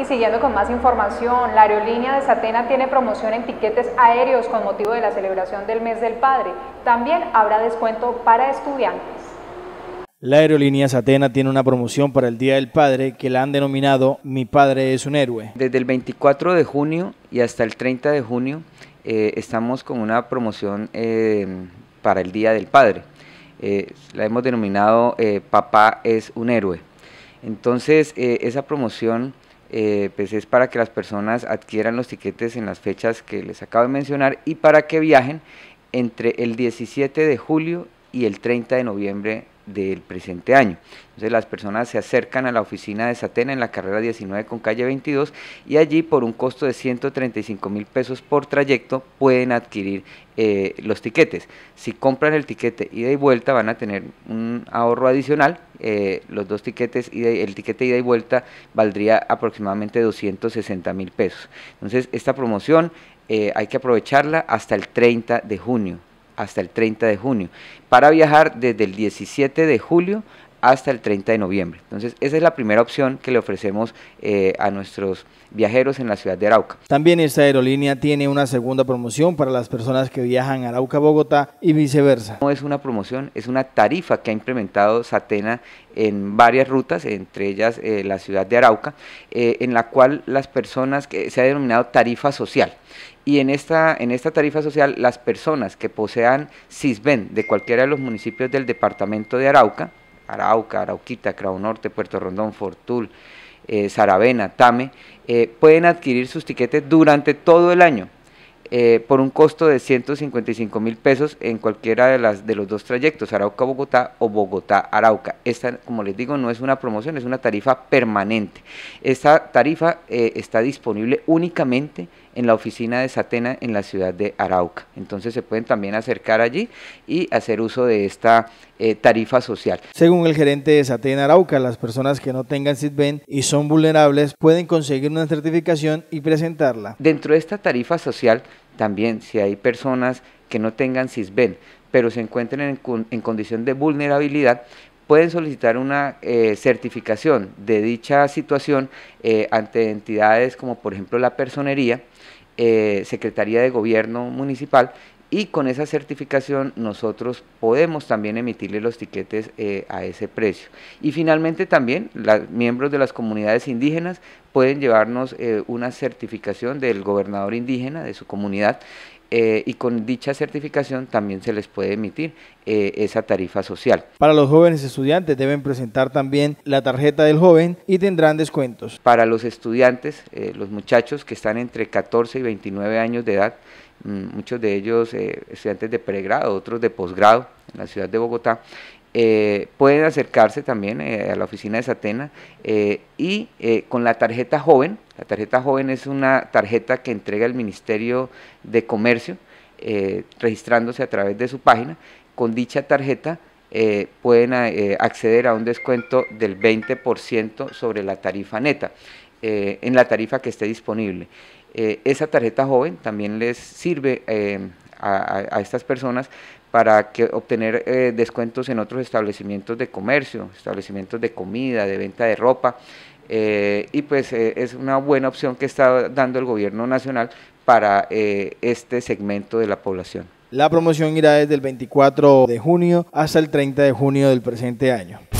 Y siguiendo con más información, la aerolínea de Satena tiene promoción en piquetes aéreos con motivo de la celebración del mes del padre. También habrá descuento para estudiantes. La aerolínea Satena tiene una promoción para el Día del Padre que la han denominado Mi Padre es un héroe. Desde el 24 de junio y hasta el 30 de junio eh, estamos con una promoción eh, para el Día del Padre. Eh, la hemos denominado Papá es un héroe. Entonces esa promoción eh, pues es para que las personas adquieran los tiquetes en las fechas que les acabo de mencionar y para que viajen entre el 17 de julio y el 30 de noviembre del presente año. Entonces las personas se acercan a la oficina de Satena en la carrera 19 con calle 22 y allí por un costo de 135 mil pesos por trayecto pueden adquirir eh, los tiquetes. Si compran el tiquete ida y vuelta van a tener un ahorro adicional. Eh, los dos tiquetes, y, el tiquete ida y vuelta valdría aproximadamente 260 mil pesos. Entonces esta promoción eh, hay que aprovecharla hasta el 30 de junio hasta el 30 de junio, para viajar desde el 17 de julio hasta el 30 de noviembre. Entonces, esa es la primera opción que le ofrecemos eh, a nuestros viajeros en la ciudad de Arauca. También esta aerolínea tiene una segunda promoción para las personas que viajan a Arauca, Bogotá y viceversa. No es una promoción, es una tarifa que ha implementado Satena en varias rutas, entre ellas eh, la ciudad de Arauca, eh, en la cual las personas que se ha denominado tarifa social. Y en esta, en esta tarifa social, las personas que posean CISBEN de cualquiera de los municipios del departamento de Arauca, Arauca, Arauquita, Crao Norte, Puerto Rondón, Fortul, eh, Saravena, Tame, eh, pueden adquirir sus tiquetes durante todo el año. Eh, por un costo de 155 mil pesos en cualquiera de, las, de los dos trayectos, Arauca-Bogotá o Bogotá-Arauca. Esta, como les digo, no es una promoción, es una tarifa permanente. Esta tarifa eh, está disponible únicamente en la oficina de Satena en la ciudad de Arauca. Entonces se pueden también acercar allí y hacer uso de esta eh, tarifa social. Según el gerente de Satena Arauca, las personas que no tengan Sitben y son vulnerables pueden conseguir una certificación y presentarla. Dentro de esta tarifa social, también si hay personas que no tengan CISBEN, pero se encuentren en, condición de vulnerabilidad, pueden solicitar una eh, certificación de dicha situación eh, ante entidades como por ejemplo la personería, eh, Secretaría de Gobierno Municipal y con esa certificación nosotros podemos también emitirle los tiquetes eh, a ese precio. Y finalmente también los miembros de las comunidades indígenas pueden llevarnos eh, una certificación del gobernador indígena de su comunidad eh, y con dicha certificación también se les puede emitir esa tarifa social. Para los jóvenes estudiantes deben presentar también la tarjeta del joven y tendrán descuentos. Para los estudiantes, los muchachos que están entre 14 y 29 años de edad, Mm, muchos de ellos eh, estudiantes de pregrado, otros de posgrado en la ciudad de Bogotá, eh, pueden acercarse también eh, a la oficina de Satena y con la tarjeta joven, la tarjeta joven es una tarjeta que entrega el Ministerio de Comercio, registrándose a través de su página, con dicha tarjeta pueden acceder a un descuento del 20% sobre la tarifa neta, en la tarifa que esté disponible. Eh, esa tarjeta joven también les sirve eh, a, estas personas para que obtener eh, descuentos en otros establecimientos de comercio, establecimientos de comida, de venta de ropa. y pues es una buena opción que está dando el gobierno nacional para este segmento de la población. La promoción irá desde el 24 de junio hasta el 30 de junio del presente año.